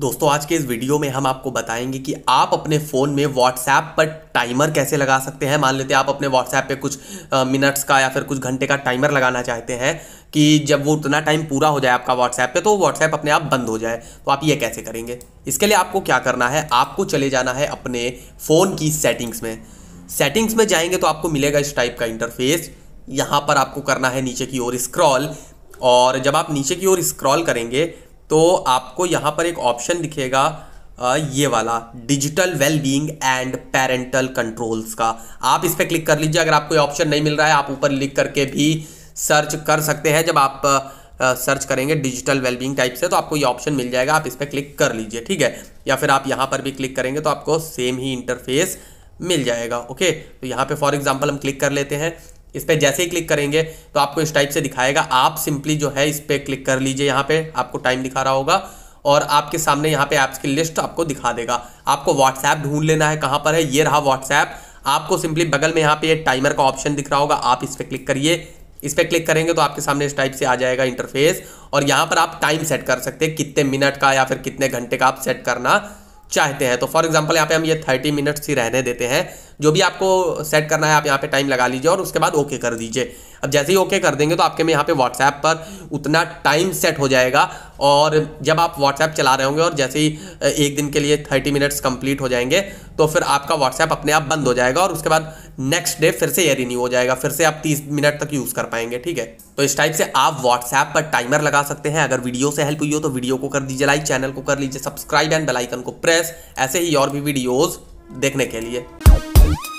दोस्तों आज के इस वीडियो में हम आपको बताएंगे कि आप अपने फ़ोन में व्हाट्सएप पर टाइमर कैसे लगा सकते हैं मान लेते हैं आप अपने व्हाट्सएप पे कुछ मिनट्स का या फिर कुछ घंटे का टाइमर लगाना चाहते हैं कि जब वो उतना टाइम पूरा हो जाए आपका व्हाट्सएप पे तो व्हाट्सएप अपने आप बंद हो जाए तो आप ये कैसे करेंगे इसके लिए आपको क्या करना है आपको चले जाना है अपने फ़ोन की सेटिंग्स में सेटिंग्स में जाएंगे तो आपको मिलेगा इस टाइप का इंटरफेस यहाँ पर आपको करना है नीचे की ओर स्क्रॉल और जब आप नीचे की ओर स्क्रॉल करेंगे तो आपको यहाँ पर एक ऑप्शन दिखेगा ये वाला digital wellbeing and parental controls का आप इस पर क्लिक कर लीजिए अगर आपको ऑप्शन नहीं मिल रहा है आप ऊपर लिख करके भी सर्च कर सकते हैं जब आप सर्च करेंगे डिजिटल वेलबींग टाइप से तो आपको ये ऑप्शन मिल जाएगा आप इस पर क्लिक कर लीजिए ठीक है या फिर आप यहाँ पर भी क्लिक करेंगे तो आपको सेम ही इंटरफेस मिल जाएगा ओके तो यहाँ पे फॉर एग्जांपल हम क्लिक कर लेते हैं इस पर जैसे ही क्लिक करेंगे तो आपको इस टाइप से दिखाएगा आप सिंपली जो है इस पर क्लिक कर लीजिए यहाँ पे आपको टाइम दिखा रहा होगा और आपके सामने यहाँ पे ऐप्स की लिस्ट आपको दिखा देगा आपको व्हाट्सएप ढूंढ लेना है कहाँ पर है ये रहा व्हाट्सएप आपको सिंपली बगल में यहाँ पे ये टाइमर का ऑप्शन दिख रहा होगा आप इस पर क्लिक करिए इस पर क्लिक करेंगे तो आपके सामने इस टाइप से आ जाएगा इंटरफेस और यहाँ पर आप टाइम सेट कर सकते हैं कितने मिनट का या फिर कितने घंटे का आप सेट करना चाहते हैं तो फॉर एग्जाम्पल यहाँ पे हम ये थर्टी मिनट्स ही रहने देते हैं जो भी आपको सेट करना है आप यहाँ पे टाइम लगा लीजिए और उसके बाद ओके कर दीजिए अब जैसे ही ओके कर देंगे तो आपके में यहाँ पे व्हाट्सएप पर उतना टाइम सेट हो जाएगा और जब आप व्हाट्सएप चला रहे होंगे और जैसे ही एक दिन के लिए थर्टी मिनट्स कंप्लीट हो जाएंगे तो फिर आपका व्हाट्सएप अपने आप बंद हो जाएगा और उसके बाद नेक्स्ट डे फिर से ये रिन्यू हो जाएगा फिर से आप 30 मिनट तक यूज़ कर पाएंगे ठीक है तो इस टाइप से आप व्हाट्सएप पर टाइमर लगा सकते हैं अगर वीडियो से हेल्प हुई हो तो वीडियो को कर दीजिए लाइक चैनल को कर लीजिए सब्सक्राइब एंड बेलाइकन को प्रेस ऐसे ही और भी वीडियोज़ देखने के लिए